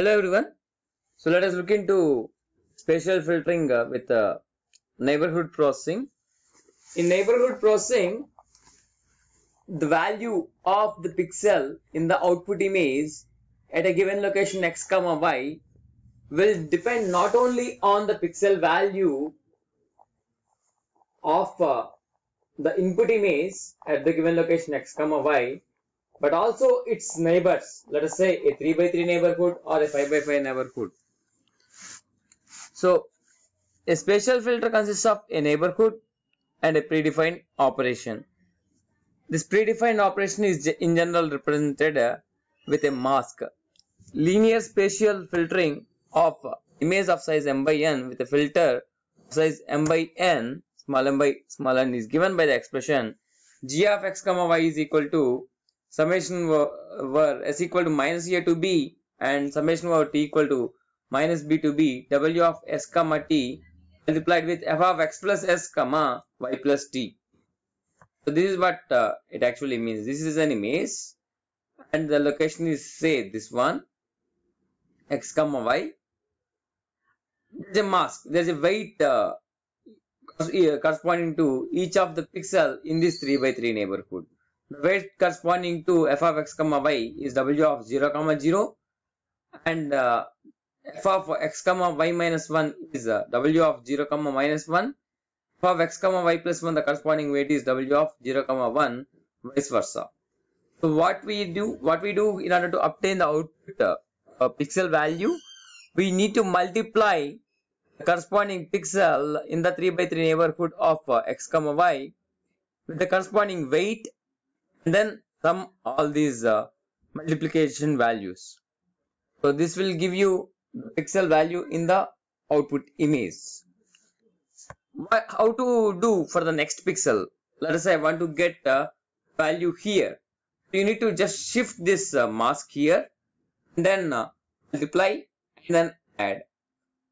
Hello everyone. So let us look into spatial filtering uh, with uh, neighborhood processing. In neighborhood processing, the value of the pixel in the output image at a given location x comma y will depend not only on the pixel value of uh, the input image at the given location x comma y but also its neighbors. Let us say a 3 by 3 neighborhood or a 5 by 5 neighborhood. So, a spatial filter consists of a neighborhood and a predefined operation. This predefined operation is in general represented uh, with a mask. Linear spatial filtering of image of size m by n with a filter size m by n small m by small n is given by the expression g of x comma y is equal to summation were s equal to minus a to b and summation over t equal to minus b to b w of s comma t multiplied with f of x plus s comma y plus t. So this is what uh, it actually means. This is an image and the location is say this one x comma y. There's a mask. There's a weight uh, uh corresponding to each of the pixel in this 3 by 3 neighborhood. The weight corresponding to f of x comma y is w of 0 comma 0 and uh, f of x comma y minus 1 is uh, w of 0 comma minus 1 f of x comma y plus 1 the corresponding weight is w of 0 comma 1 vice versa. So what we do what we do in order to obtain the output uh, uh pixel value we need to multiply the corresponding pixel in the 3 by 3 neighborhood of uh, x comma y with the corresponding weight and then sum all these uh, multiplication values so this will give you pixel value in the output image how to do for the next pixel let us say I want to get a uh, value here you need to just shift this uh, mask here then uh, multiply and then add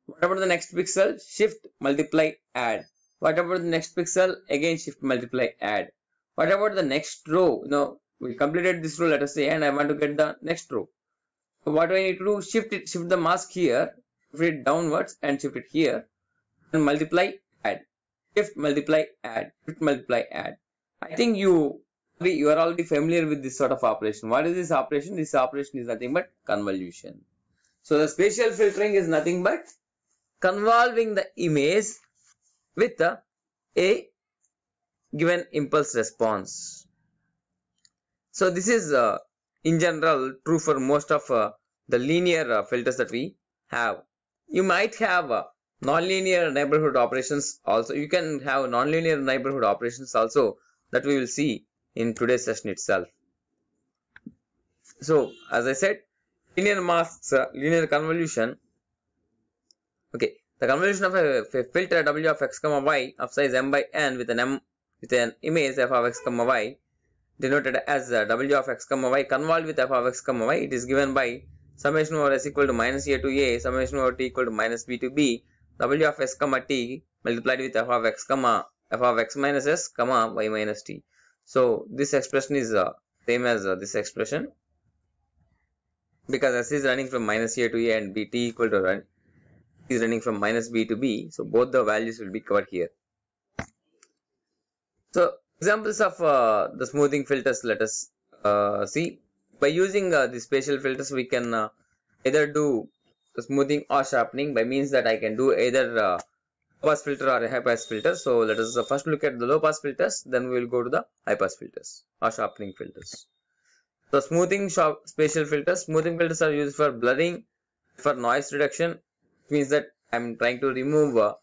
what about the next pixel shift multiply add what about the next pixel again shift multiply add what about the next row now we completed this row let us say and i want to get the next row so what do i need to do shift it shift the mask here shift it downwards and shift it here and multiply add shift multiply add shift multiply add i think you you are already familiar with this sort of operation what is this operation this operation is nothing but convolution so the spatial filtering is nothing but convolving the image with a, a given impulse response. So this is uh, in general true for most of uh, the linear uh, filters that we have. You might have uh, nonlinear neighborhood operations also. You can have nonlinear neighborhood operations also that we will see in today's session itself. So as I said, linear masks, uh, linear convolution. Okay, the convolution of a, a filter W of x comma y of size m by n with an m with an image f of x comma y denoted as w of x comma y convolved with f of x comma y it is given by summation over s equal to minus a to a summation over t equal to minus b to b w of s comma t multiplied with f of x comma f of x minus s comma y minus t so this expression is uh, same as uh, this expression because s is running from minus a to a and b t equal to run is running from minus b to b so both the values will be covered here so examples of uh, the smoothing filters let us uh, see. By using uh, the spatial filters we can uh, either do smoothing or sharpening by means that I can do either a uh, low pass filter or a high pass filter. So let us uh, first look at the low pass filters then we will go to the high pass filters or sharpening filters. So smoothing sharp spatial filters. Smoothing filters are used for blurring for noise reduction means that I'm trying to remove uh,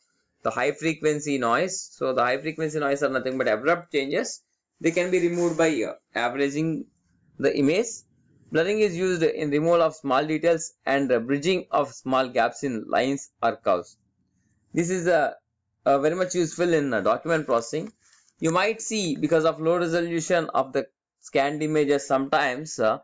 the high frequency noise so the high frequency noise are nothing but abrupt changes they can be removed by ear uh, averaging the image blurring is used in removal of small details and bridging of small gaps in lines or curves this is a, uh, a uh, very much useful in document processing you might see because of low resolution of the scanned images sometimes uh,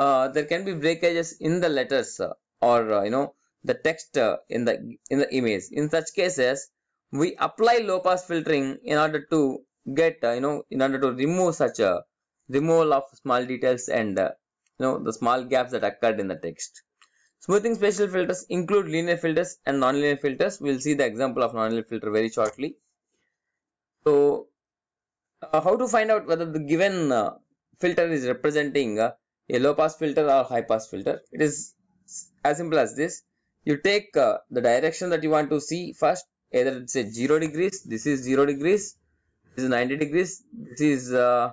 uh, there can be breakages in the letters uh, or you know the text in the in the image in such cases we apply low pass filtering in order to get uh, you know in order to remove such a removal of small details and uh, you know the small gaps that occurred in the text smoothing spatial filters include linear filters and nonlinear filters we'll see the example of nonlinear filter very shortly so uh, how to find out whether the given uh, filter is representing uh, a low pass filter or high pass filter it is as simple as this you take uh, the direction that you want to see first either it's a 0 degrees this is 0 degrees this is 90 degrees this is uh,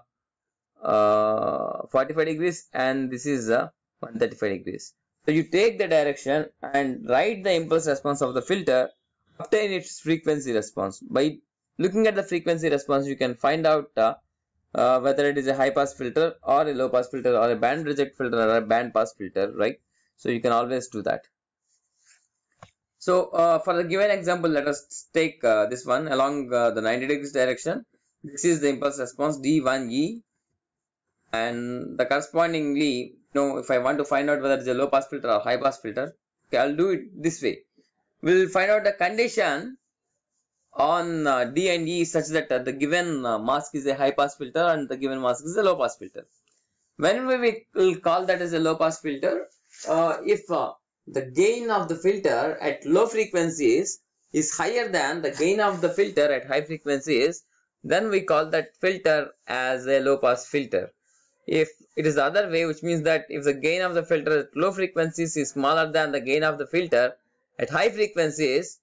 uh, 45 degrees and this is uh, 135 degrees so you take the direction and write the impulse response of the filter obtain its frequency response by looking at the frequency response you can find out uh, uh, whether it is a high pass filter or a low pass filter or a band reject filter or a band pass filter right so you can always do that so uh, for the given example, let us take uh, this one along uh, the 90 degrees direction. This is the impulse response D1E and the correspondingly, you know, if I want to find out whether it's a low pass filter or high pass filter, okay, I'll do it this way. We'll find out the condition on uh, D and E such that uh, the given uh, mask is a high pass filter and the given mask is a low pass filter. When we will call that as a low pass filter, if the gain of the filter at low frequencies is higher than the gain of the filter at high frequencies, then we call that filter as a low pass filter. If it is the other way, which means that if the gain of the filter at low frequencies is smaller than the gain of the filter at high frequencies,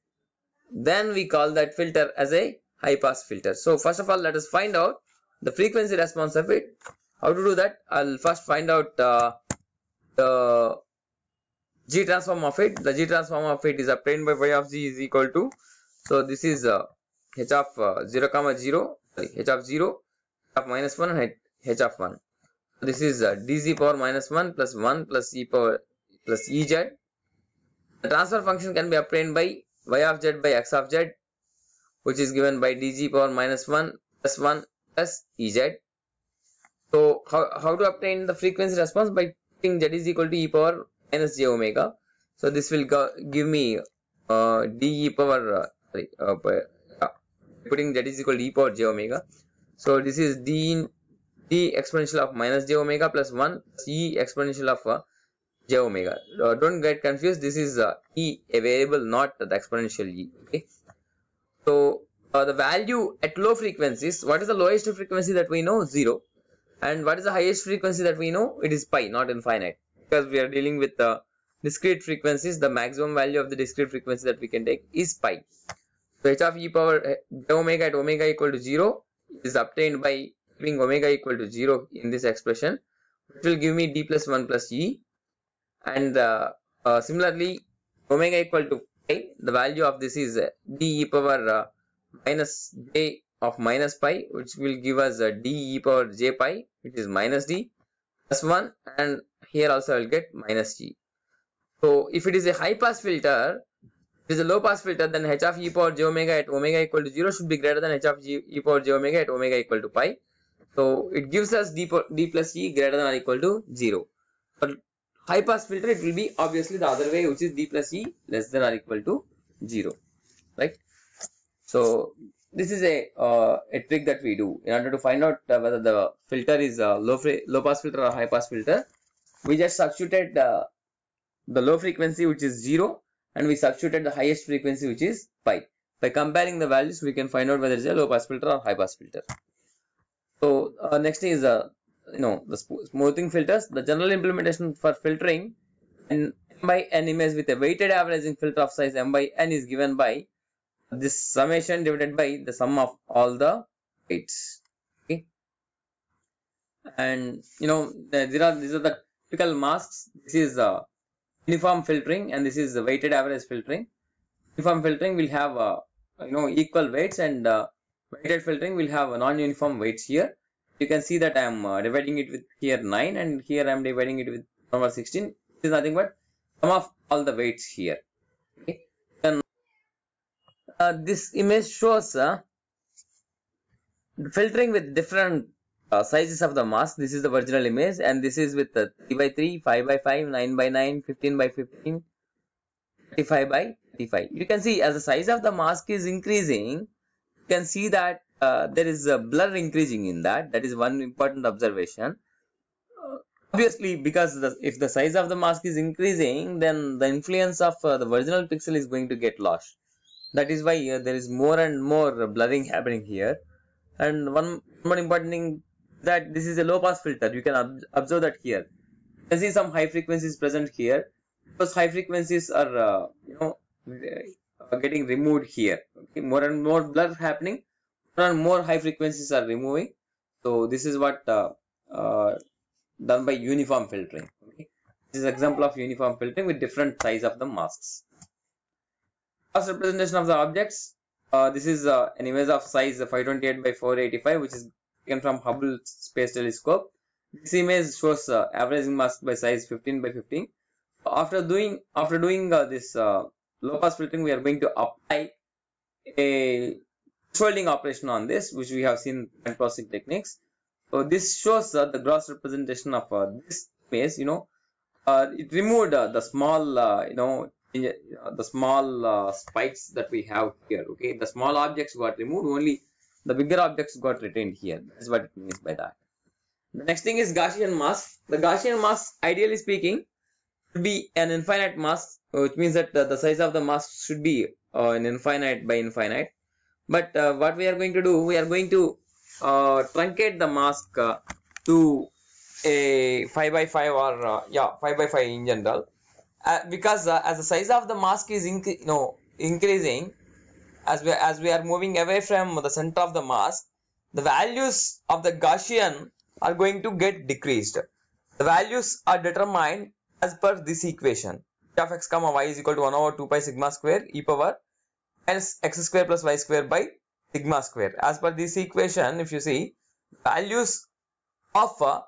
then we call that filter as a high pass filter. So first of all, let us find out the frequency response of it. How to do that? I'll first find out uh, the g transform of it the g transform of it is obtained by y of Z is equal to so this is uh, h of uh, 0 comma 0 h of 0 of minus 1 and h of 1 this is uh, dz power minus 1 plus 1 plus e power plus ez the transfer function can be obtained by y of z by x of z which is given by dg power minus 1 plus 1 plus ez so how, how to obtain the frequency response by putting z is equal to e power minus j omega. So this will give me uh, d e power, uh, uh, putting that is equal to e power j omega. So this is d, d exponential of minus j omega plus 1 e exponential of uh, j omega. Uh, don't get confused. This is uh, e, a variable, not the exponential e. Okay. So uh, the value at low frequencies, what is the lowest frequency that we know? 0. And what is the highest frequency that we know? It is pi, not infinite because we are dealing with the discrete frequencies, the maximum value of the discrete frequency that we can take is pi. So h of e power omega at omega equal to 0 is obtained by keeping omega equal to 0 in this expression which will give me d plus 1 plus e and uh, uh, similarly omega equal to pi the value of this is uh, d e power uh, minus j of minus pi which will give us uh, d e power j pi which is minus d plus 1 and here also I will get minus g. So if it is a high pass filter, if it is a low pass filter then h of e power j omega at omega equal to 0 should be greater than h of g, e power j omega at omega equal to pi. So it gives us d, d plus g greater than or equal to 0. For high pass filter it will be obviously the other way which is d plus e less than or equal to 0. Right. So this is a uh, a trick that we do in order to find out uh, whether the filter is a uh, low low pass filter or high pass filter. We just substituted the uh, the low frequency which is zero and we substituted the highest frequency which is pi. By comparing the values, we can find out whether it's a low pass filter or high pass filter. So uh, next thing is the uh, you know the smoothing filters. The general implementation for filtering and m by n image with a weighted averaging filter of size m by n is given by this summation divided by the sum of all the weights okay and you know there are these are the typical masks this is the uh, uniform filtering and this is the weighted average filtering uniform filtering will have a uh, you know equal weights and uh, weighted filtering will have non-uniform weights here you can see that i am uh, dividing it with here 9 and here i am dividing it with number 16 this is nothing but sum of all the weights here okay uh, this image shows uh, filtering with different uh, sizes of the mask. This is the original image and this is with the 3 by 3, 5 by 5, 9 by 9, 15 by 15, 35 by 35. You can see as the size of the mask is increasing, you can see that uh, there is a blur increasing in that. That is one important observation. Obviously, because the, if the size of the mask is increasing, then the influence of uh, the original pixel is going to get lost that is why uh, there is more and more blurring happening here and one more important thing that this is a low pass filter you can ob observe that here you can see some high frequencies present here because high frequencies are uh, you know uh, getting removed here okay more and more blur happening more and more high frequencies are removing so this is what uh, uh, done by uniform filtering okay this is example of uniform filtering with different size of the masks last representation of the objects. Uh, this is uh, an image of size 528 by 485, which is taken from Hubble Space Telescope. This image shows uh, averaging mask by size 15 by 15. After doing after doing uh, this uh, low pass filtering, we are going to apply a folding operation on this, which we have seen in processing techniques. So this shows uh, the gross representation of this image. You know, it removed the small you know uh, the small uh, spikes that we have here okay the small objects got removed only the bigger objects got retained here that's what it means by that the next thing is gaussian mass the gaussian mass ideally speaking should be an infinite mass uh, which means that the, uh, the size of the mass should be uh, an infinite by infinite but uh, what we are going to do we are going to uh, truncate the mask to a 5 by 5 or yeah 5 by 5 in general uh, because uh, as the size of the mask is you know, increasing as we, as we are moving away from the center of the mask the values of the Gaussian are going to get decreased the values are determined as per this equation of x comma y is equal to 1 over 2 pi sigma square e power x square plus y square by sigma square as per this equation if you see values of uh,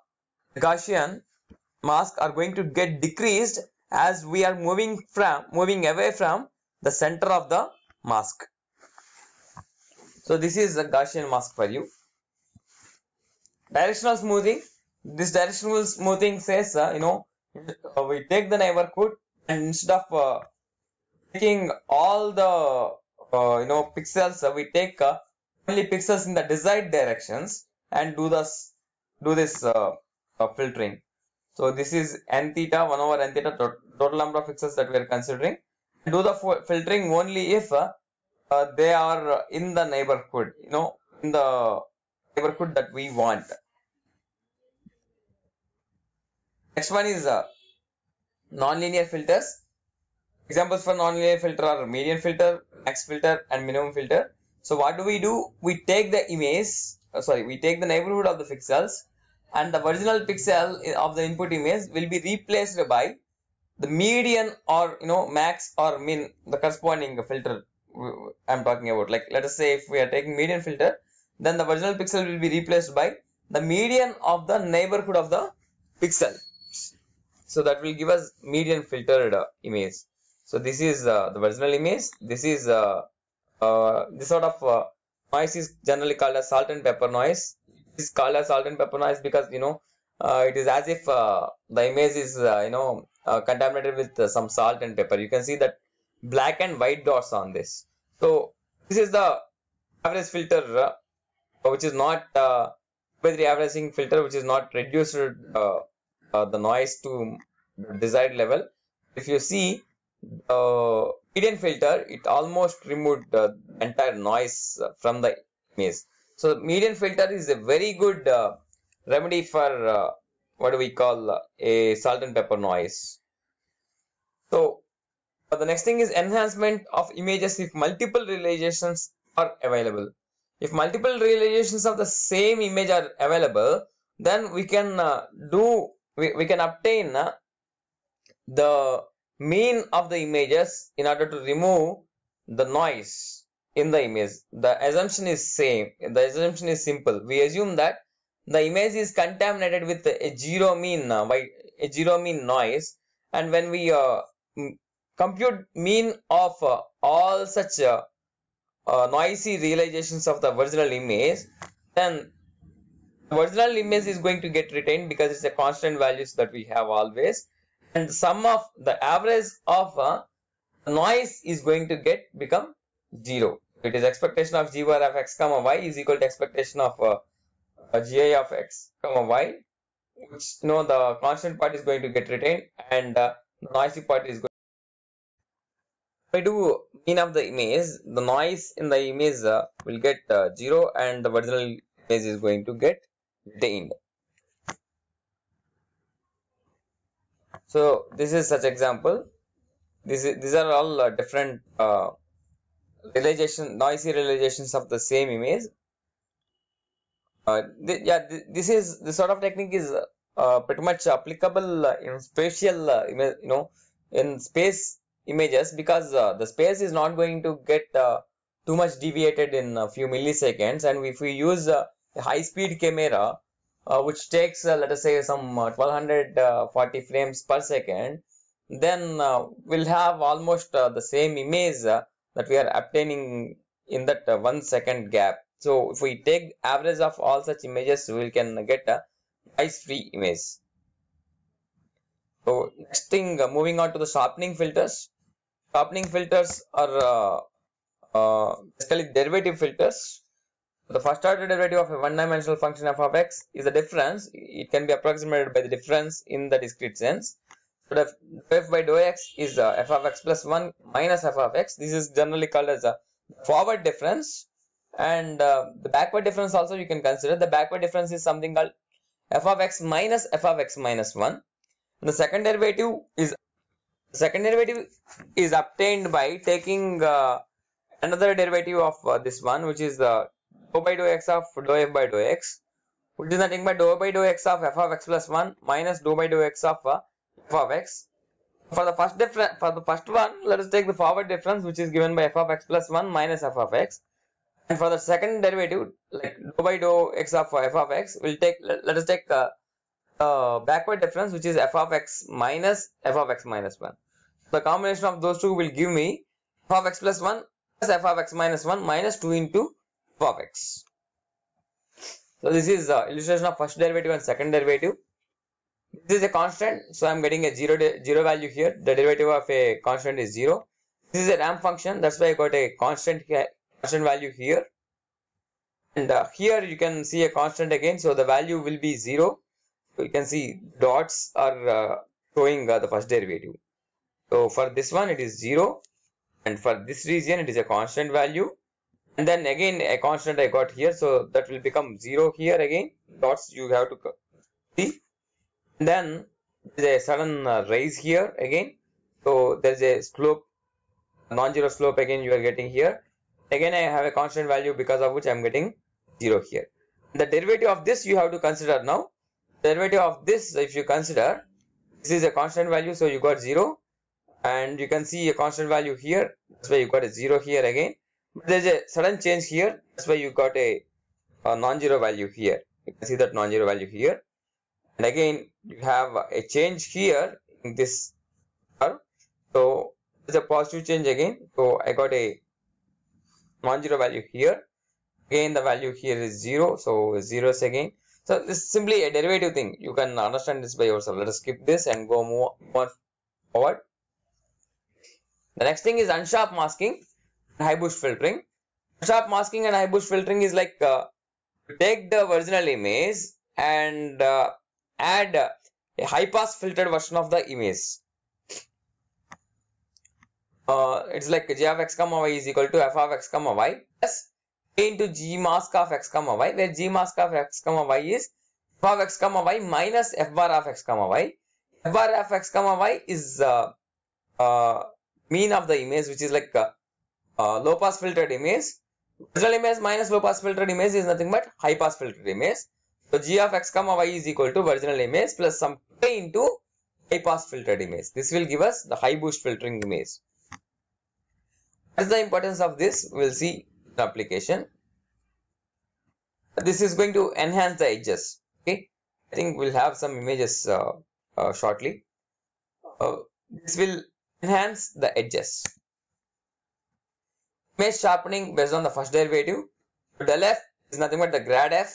Gaussian mask are going to get decreased as we are moving from moving away from the center of the mask. So this is a Gaussian mask for you. Directional smoothing. This directional smoothing says uh, you know uh, we take the neighborhood and instead of uh, taking all the uh, you know pixels uh, we take uh, only pixels in the desired directions and do this do this uh, uh, filtering so this is n theta 1 over n theta total number of pixels that we are considering. Do the filtering only if uh, they are in the neighborhood, you know, in the neighborhood that we want. Next one is uh, nonlinear filters. Examples for nonlinear filter are median filter, max filter and minimum filter. So what do we do? We take the image, uh, sorry, we take the neighborhood of the pixels and the original pixel of the input image will be replaced by the median or you know max or min the corresponding filter I'm talking about like let us say if we are taking median filter then the original pixel will be replaced by the median of the neighborhood of the pixel so that will give us median filtered uh, image so this is uh, the original image this is uh, uh this sort of uh, noise is generally called as salt and pepper noise is called salt and pepper is because you know uh, it is as if uh, the image is uh, you know uh, contaminated with uh, some salt and pepper you can see that black and white dots on this so this is the average filter uh, which is not with the averaging filter which is not reduced the noise to desired level if you see the median filter it almost removed the entire noise from the image so median filter is a very good uh, remedy for uh, what do we call uh, a salt and pepper noise. So uh, the next thing is enhancement of images if multiple realizations are available. If multiple realizations of the same image are available, then we can uh, do we, we can obtain uh, the mean of the images in order to remove the noise in the image. The assumption is same. The assumption is simple. We assume that the image is contaminated with a zero mean by uh, a zero mean noise and when we uh, compute mean of uh, all such uh, uh, noisy realizations of the original image then the original image is going to get retained because it's a constant values that we have always and sum of the average of uh, noise is going to get become zero it is expectation of g bar of x comma y is equal to expectation of uh, uh, of x comma y, which you know the constant part is going to get retained and uh, the noisy part is going. If I do mean of the image, the noise in the image uh, will get uh, zero, and the original image is going to get retained. So this is such example. This is, these are all uh, different uh, realization noisy realizations of the same image uh, th yeah th this is this sort of technique is uh, pretty much applicable uh, in spatial uh, you know in space images because uh, the space is not going to get uh, too much deviated in a few milliseconds and if we use a high speed camera which takes let us say some 1240 frames per second then we'll have almost the same image that we are obtaining in that uh, one second gap. So if we take average of all such images, we can get a nice free image. So next thing, uh, moving on to the sharpening filters. Sharpening filters are uh, uh basically derivative filters. The first order derivative of a one-dimensional function f of x is the difference. It can be approximated by the difference in the discrete sense. So def, f by dou x is uh, f of x plus 1 minus f of x. This is generally called as the forward difference. And uh, the backward difference also you can consider. The backward difference is something called f of x minus f of x minus 1. And the second derivative is second derivative is obtained by taking uh, another derivative of uh, this one which is the uh, dou by dou x of dou f by dou x which is nothing but dou by dou x of f of x plus 1 minus dou by dou x of uh, f of x. For the first difference, for the first one, let us take the forward difference which is given by f of x plus 1 minus f of x. And for the second derivative, like dou by dou x of f of x, we'll take, let, let us take the uh, uh, backward difference which is f of x minus f of x minus 1. The combination of those two will give me f of x plus 1 plus f of x minus 1 minus 2 into f of x. So this is the illustration of first derivative and second derivative this is a constant so i'm getting a zero zero value here the derivative of a constant is zero this is a ramp function that's why i got a constant constant value here and uh, here you can see a constant again so the value will be zero so you can see dots are uh, showing uh, the first derivative so for this one it is zero and for this region it is a constant value and then again a constant i got here so that will become zero here again dots you have to see then there's a sudden uh, rise here again so there's a slope non-zero slope again you are getting here again I have a constant value because of which I'm getting 0 here the derivative of this you have to consider now derivative of this if you consider this is a constant value so you got 0 and you can see a constant value here that's why you got a 0 here again but there's a sudden change here that's why you got a, a non-zero value here you can see that non-zero value here and again you have a change here in this curve so it's a positive change again so I got a non-zero value here again the value here is 0 so is again so this is simply a derivative thing you can understand this by yourself let us skip this and go more, forward the next thing is unsharp masking and high bush filtering unsharp masking and high bush filtering is like uh, take the original image and uh, Add a high pass filtered version of the image uh, it's like g of x comma y is equal to f of x comma y plus a into g mask of x comma y where g mask of x comma y is f of x comma y minus f bar of x comma y f bar of x comma y is uh, uh, mean of the image which is like uh, uh, low pass filtered image original image minus low pass filtered image is nothing but high pass filtered image so g of x comma y is equal to original image plus some k into high pass filtered image. This will give us the high boost filtering image. What is the importance of this? We will see in application. This is going to enhance the edges. Okay, I think we'll have some images uh, uh, shortly. Uh, this will enhance the edges. Image sharpening based on the first derivative. The left is nothing but the grad f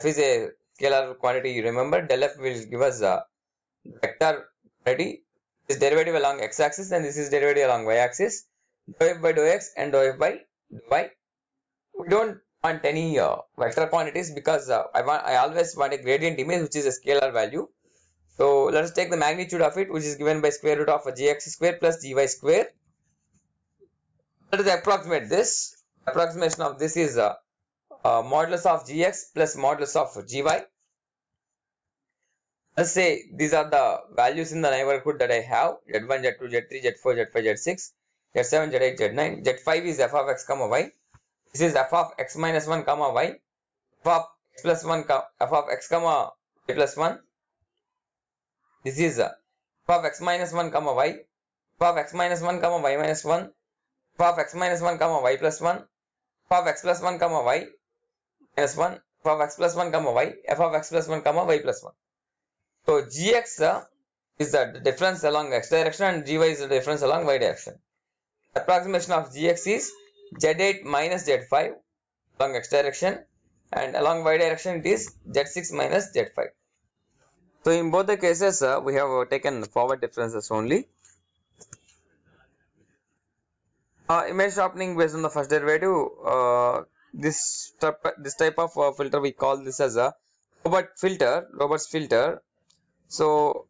f is a scalar quantity. Remember, del f will give us a uh, vector quantity. This derivative along x-axis and this is derivative along y-axis. Dou f by dou x and dou f by dou y. We don't want any uh, vector quantities because uh, I want I always want a gradient image which is a scalar value. So let us take the magnitude of it which is given by square root of gx square plus gy square. Let us approximate this. Approximation of this is uh, uh, modulus of gx plus modulus of gy. Let's say these are the values in the neighborhood that I have z1, z2, z3, z4, z5, z6, z7, z8, z9. z5 is f of x comma y. This is f of x minus 1 comma y. f of x plus 1 f of x comma y plus 1. This is uh, f of x minus 1 comma y. f of x minus 1 comma y minus 1. f of x minus 1 comma y plus 1. f of x plus 1 comma y s1 f of x plus 1 comma y f of x plus 1 comma y plus 1 so gx uh, is the difference along x direction and gy is the difference along y direction approximation of gx is z8 minus z5 along x direction and along y direction it is z6 minus z5 so in both the cases uh, we have taken forward differences only uh, image sharpening based on the first derivative uh, this type, this type of uh, filter we call this as a robot filter robots filter so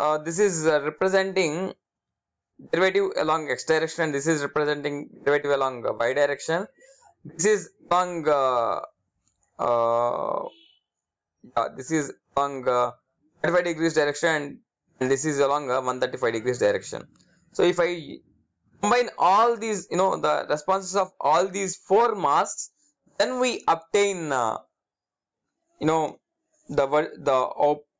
uh, this is uh, representing derivative along x direction and this is representing derivative along uh, y direction this is along uh, uh, yeah, this is along 35 degrees direction and this is along 135 degrees direction so if i combine all these you know the responses of all these four masks then we obtain uh, you know the the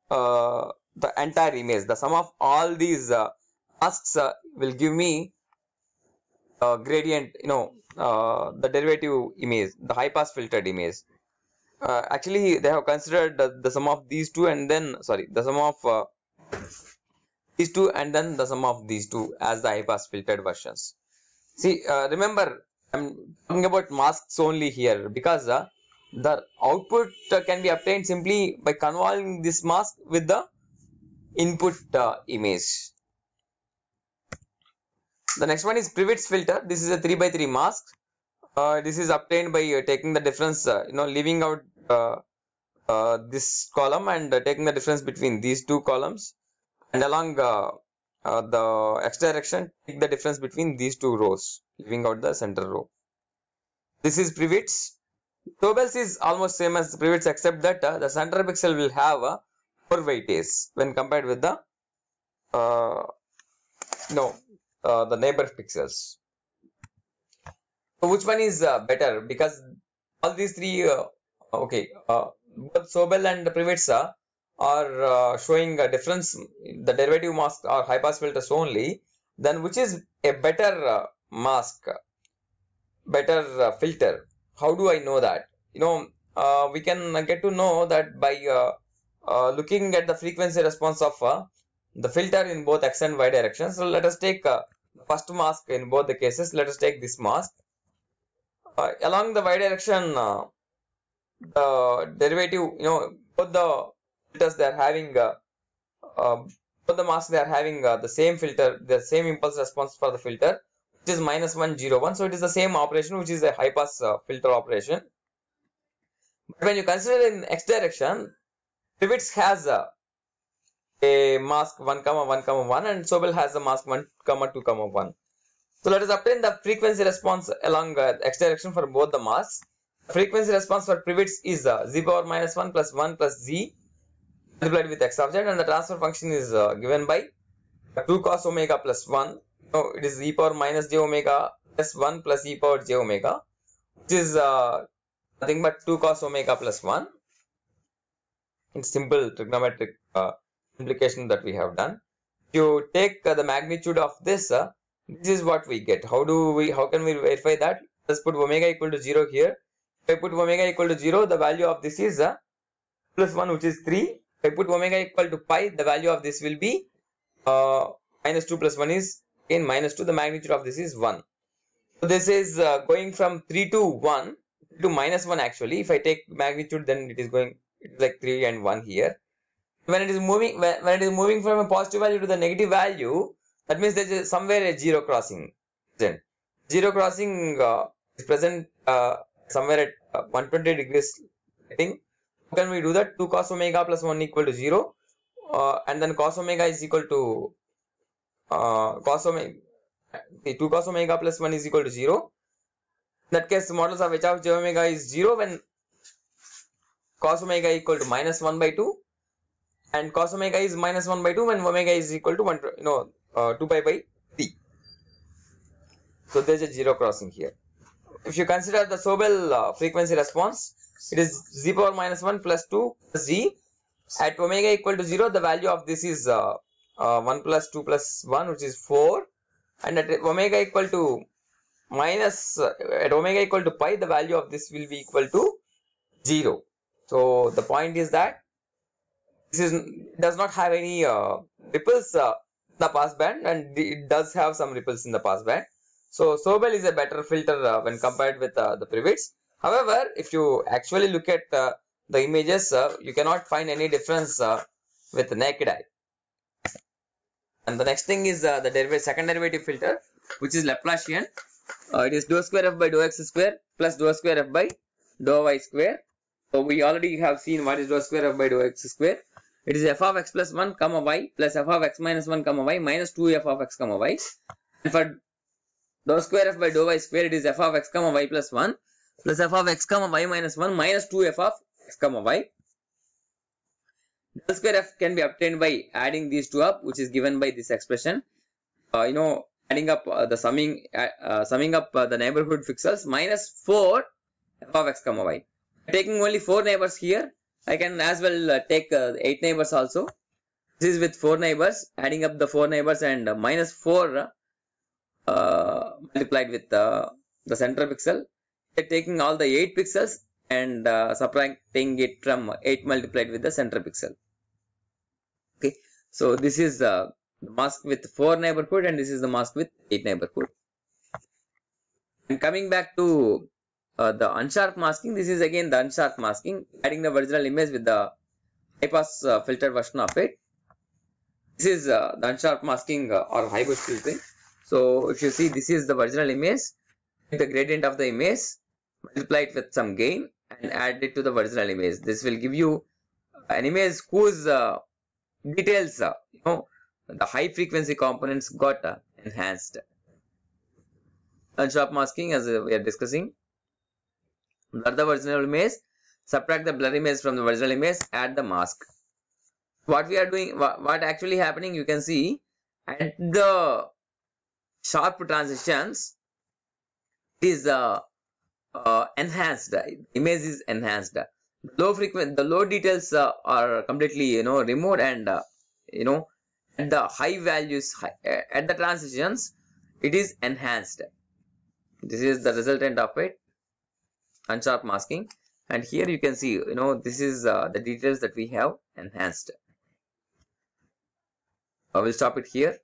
uh, the entire image the sum of all these uh, asks uh, will give me a gradient you know uh, the derivative image the high pass filtered image uh, actually they have considered the, the, sum of these two and then sorry the sum of uh, these two and then the sum of these two as the high pass filtered versions see uh, remember I'm talking about masks only here because uh, the output uh, can be obtained simply by convolving this mask with the input uh, image. The next one is Privets filter. This is a 3 by 3 mask. Uh, this is obtained by uh, taking the difference, uh, you know, leaving out this column and taking the difference between these two columns and along uh, the x direction take the difference between these two rows leaving out the center row this is privets Tobels is almost same as privets except that uh, the center pixel will have uh, 4 weightage when compared with the uh, no uh, the neighbor pixels so which one is uh, better because all these three uh, okay both Sobel and privets are are uh, showing a difference, the derivative mask or high pass filters only, then which is a better uh, mask, better uh, filter? How do I know that? You know, we can get to know that by uh, looking at the frequency response of uh, the filter in both x and y directions. So let us take uh, the first mask in both the cases. Let us take this mask. along the y direction, the derivative, you know, both the filters they are having uh, um, for the mask they are having uh, the same filter the same impulse response for the filter which is minus 1 0 1 so it is the same operation which is a high pass uh, filter operation but when you consider in x direction pivots has a, a mask 1 comma 1 comma 1 and sobel has a mask 1 comma 2 comma 1 so let us obtain the frequency response along uh, x direction for both the masks frequency response for pivots is uh, z power minus 1 plus 1 plus z multiplied with x of z and the transfer function is uh, given by 2 cos omega plus 1 So it is e power minus j omega plus 1 plus e power j omega which is uh, nothing but 2 cos omega plus 1 it's simple trigonometric uh, implication that we have done To take uh, the magnitude of this uh, this is what we get how do we how can we verify that let's put omega equal to 0 here if i put omega equal to 0 the value of this is uh, plus 1 which is 3 if I put omega equal to pi, the value of this will be uh, minus 2 plus 1 is in minus 2. The magnitude of this is 1. So this is uh, going from 3 to 1 to minus 1 actually. If I take magnitude, then it is going it's like 3 and 1 here. When it is moving, when, it is moving from a positive value to the negative value, that means there is somewhere a zero crossing Then Zero crossing uh, is present uh, somewhere at uh, 120 degrees. I think how can we do that? 2 cos omega plus 1 equal to 0. Uh, and then cos omega is equal to uh, cos omega. The 2 cos omega plus 1 is equal to 0. In that case, the modulus of h of j omega is 0 when cos omega equal to minus 1 by 2. And cos omega is minus 1 by 2 when omega is equal to 1, you know, uh, 2 pi by t. So there's a zero crossing here. If you consider the Sobel uh, frequency response, it is z power minus 1 plus 2 plus z at omega equal to 0 the value of this is uh, uh, 1 plus 2 plus 1 which is 4 and at omega equal to minus uh, at omega equal to pi the value of this will be equal to 0 so the point is that this is does not have any uh, ripples uh, in the passband and it does have some ripples in the passband so Sobel is a better filter uh, when compared with the previous. However, if you actually look at the images, uh, you cannot find any difference uh, with naked eye. And the next thing is uh, the derivative, second derivative filter, which is Laplacian. Uh, it is dou square f by dou x square plus dou square f by dou y square. So we already have seen what is dou square f by dou x square. It is f of x plus 1 comma y plus f of x minus 1 comma y minus 2 f of x comma y. And for dou square f by dou y square, it is f of x comma y plus 1 plus f of x comma y minus 1 minus 2f of x comma y. Del square f can be obtained by adding these two up which is given by this expression. Uh, you know adding up uh, the summing uh, uh summing up uh, the neighborhood pixels minus 4 f of x comma y. Taking only 4 neighbors here I can as well uh, take 8 neighbors also. This is with 4 neighbors adding up the 4 neighbors and minus 4 multiplied with the center pixel taking all the 8 pixels and uh, subtracting it from 8 multiplied with the center pixel. Okay, so this is uh, the mask with 4 neighborhood and this is the mask with 8 neighborhood. And coming back to uh, the unsharp masking, this is again the unsharp masking, adding the original image with the high pass uh, filter version of it. This is uh, the unsharp masking uh, or high pass filtering. So if you see, this is the original image, the gradient of the image multiply it with some gain and add it to the original image. This will give you uh, an image whose uh, details, uh, you know, the high frequency components got uh, enhanced. And sharp masking, as uh, we are discussing, blur the original image, subtract the blur image from the original image, add the mask. What we are doing, what actually happening, you can see at the sharp transitions, is uh, uh, enhanced image is enhanced low frequency the low details uh, are completely you know removed and uh, you know at the high values high, uh, at the transitions it is enhanced this is the resultant of it unsharp masking and here you can see you know this is uh, the details that we have enhanced i will stop it here